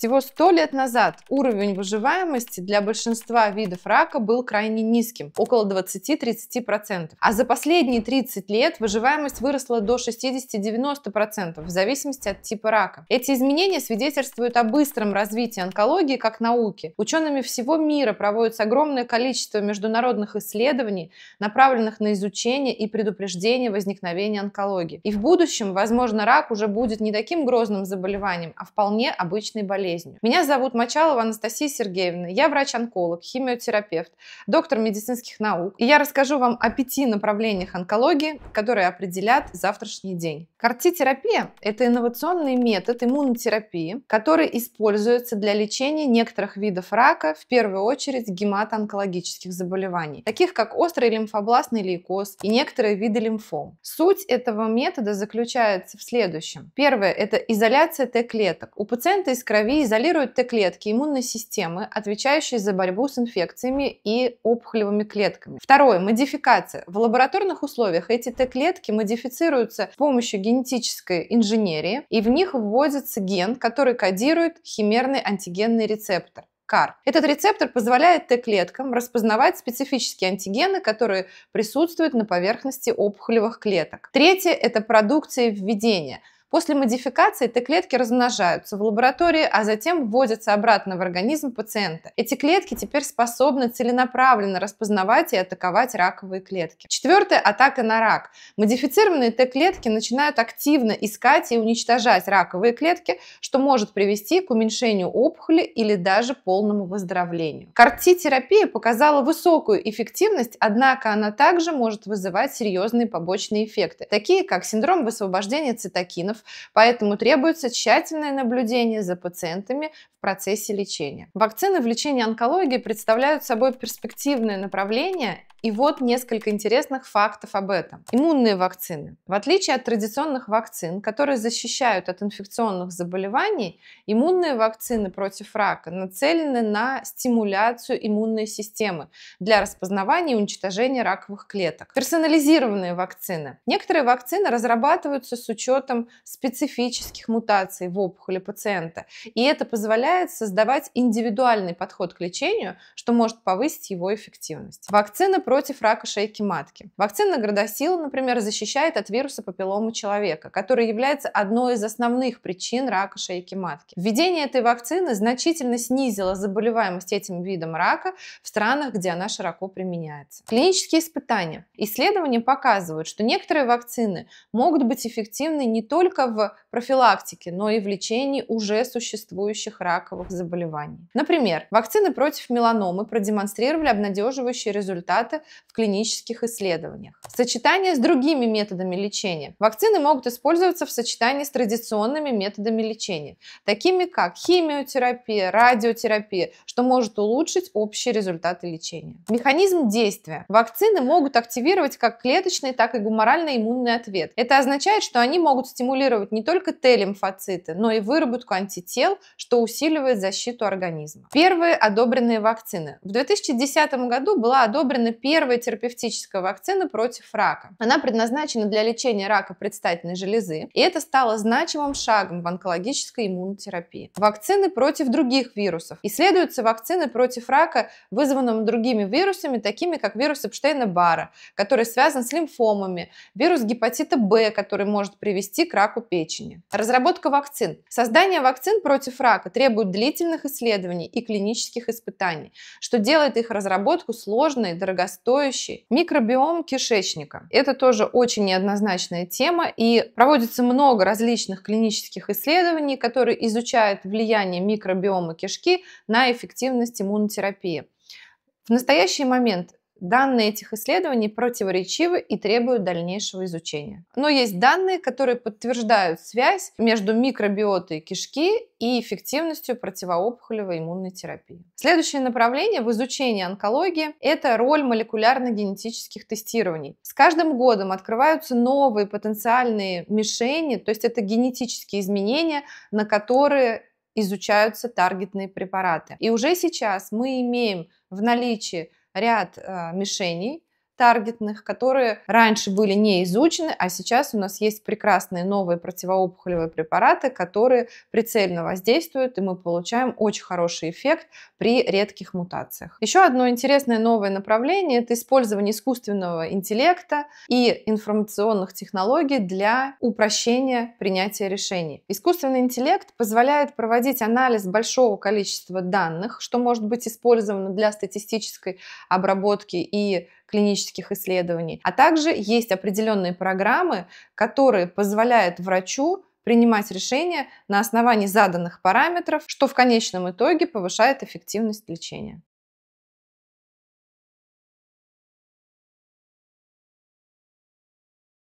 Всего 100 лет назад уровень выживаемости для большинства видов рака был крайне низким, около 20-30%. А за последние 30 лет выживаемость выросла до 60-90% в зависимости от типа рака. Эти изменения свидетельствуют о быстром развитии онкологии как науки. Учеными всего мира проводится огромное количество международных исследований, направленных на изучение и предупреждение возникновения онкологии. И в будущем, возможно, рак уже будет не таким грозным заболеванием, а вполне обычной болезнью болезнью. Меня зовут Мачалова Анастасия Сергеевна, я врач-онколог, химиотерапевт, доктор медицинских наук. И я расскажу вам о пяти направлениях онкологии, которые определят завтрашний день. Картитерапия – это инновационный метод иммунотерапии, который используется для лечения некоторых видов рака, в первую очередь гематоонкологических заболеваний, таких как острый лимфобластный лейкоз и некоторые виды лимфом. Суть этого метода заключается в следующем. Первое – это изоляция Т-клеток. У пациента из крови изолируют Т-клетки иммунной системы, отвечающие за борьбу с инфекциями и опухолевыми клетками. Второе. Модификация. В лабораторных условиях эти Т-клетки модифицируются с помощью генетической инженерии, и в них вводится ген, который кодирует химерный антигенный рецептор. CAR. Этот рецептор позволяет Т-клеткам распознавать специфические антигены, которые присутствуют на поверхности опухолевых клеток. Третье – это продукция введения – После модификации эти клетки размножаются в лаборатории, а затем вводятся обратно в организм пациента. Эти клетки теперь способны целенаправленно распознавать и атаковать раковые клетки. Четвертая атака на рак. Модифицированные Т-клетки начинают активно искать и уничтожать раковые клетки, что может привести к уменьшению опухоли или даже полному выздоровлению. Карти терапия показала высокую эффективность, однако она также может вызывать серьезные побочные эффекты, такие как синдром высвобождения цитокинов, поэтому требуется тщательное наблюдение за пациентами в процессе лечения. Вакцины в лечении онкологии представляют собой перспективное направление и вот несколько интересных фактов об этом. Иммунные вакцины. В отличие от традиционных вакцин, которые защищают от инфекционных заболеваний, иммунные вакцины против рака нацелены на стимуляцию иммунной системы для распознавания и уничтожения раковых клеток. Персонализированные вакцины. Некоторые вакцины разрабатываются с учетом специфических мутаций в опухоли пациента. И это позволяет создавать индивидуальный подход к лечению, что может повысить его эффективность. Вакцина против рака шейки матки. Вакцина Градосила, например, защищает от вируса папилломы человека, который является одной из основных причин рака шейки матки. Введение этой вакцины значительно снизило заболеваемость этим видом рака в странах, где она широко применяется. Клинические испытания. Исследования показывают, что некоторые вакцины могут быть эффективны не только только в профилактике, но и в лечении уже существующих раковых заболеваний. Например, вакцины против меланомы продемонстрировали обнадеживающие результаты в клинических исследованиях. В сочетании с другими методами лечения вакцины могут использоваться в сочетании с традиционными методами лечения, такими как химиотерапия, радиотерапия, что может улучшить общие результаты лечения. Механизм действия. Вакцины могут активировать как клеточный, так и гуморальный иммунный ответ. Это означает, что они могут стимулировать стимулировать не только Т-лимфоциты, но и выработку антител, что усиливает защиту организма. Первые одобренные вакцины. В 2010 году была одобрена первая терапевтическая вакцина против рака. Она предназначена для лечения рака предстательной железы, и это стало значимым шагом в онкологической иммунотерапии. Вакцины против других вирусов. Исследуются вакцины против рака, вызванным другими вирусами, такими как вирус эпштейна бара который связан с лимфомами, вирус гепатита В, который может привести к раку раку печени. Разработка вакцин. Создание вакцин против рака требует длительных исследований и клинических испытаний, что делает их разработку сложной, и дорогостоящей. Микробиом кишечника. Это тоже очень неоднозначная тема, и проводится много различных клинических исследований, которые изучают влияние микробиома кишки на эффективность иммунотерапии. В настоящий момент Данные этих исследований противоречивы и требуют дальнейшего изучения. Но есть данные, которые подтверждают связь между микробиотой кишки и эффективностью противоопухолевой иммунной терапии. Следующее направление в изучении онкологии – это роль молекулярно-генетических тестирований. С каждым годом открываются новые потенциальные мишени, то есть это генетические изменения, на которые изучаются таргетные препараты. И уже сейчас мы имеем в наличии ряд э, мишеней, таргетных, которые раньше были не изучены, а сейчас у нас есть прекрасные новые противоопухолевые препараты, которые прицельно воздействуют, и мы получаем очень хороший эффект при редких мутациях. Еще одно интересное новое направление – это использование искусственного интеллекта и информационных технологий для упрощения принятия решений. Искусственный интеллект позволяет проводить анализ большого количества данных, что может быть использовано для статистической обработки и клинических клинических исследований. А также есть определенные программы, которые позволяют врачу принимать решения на основании заданных параметров, что в конечном итоге повышает эффективность лечения.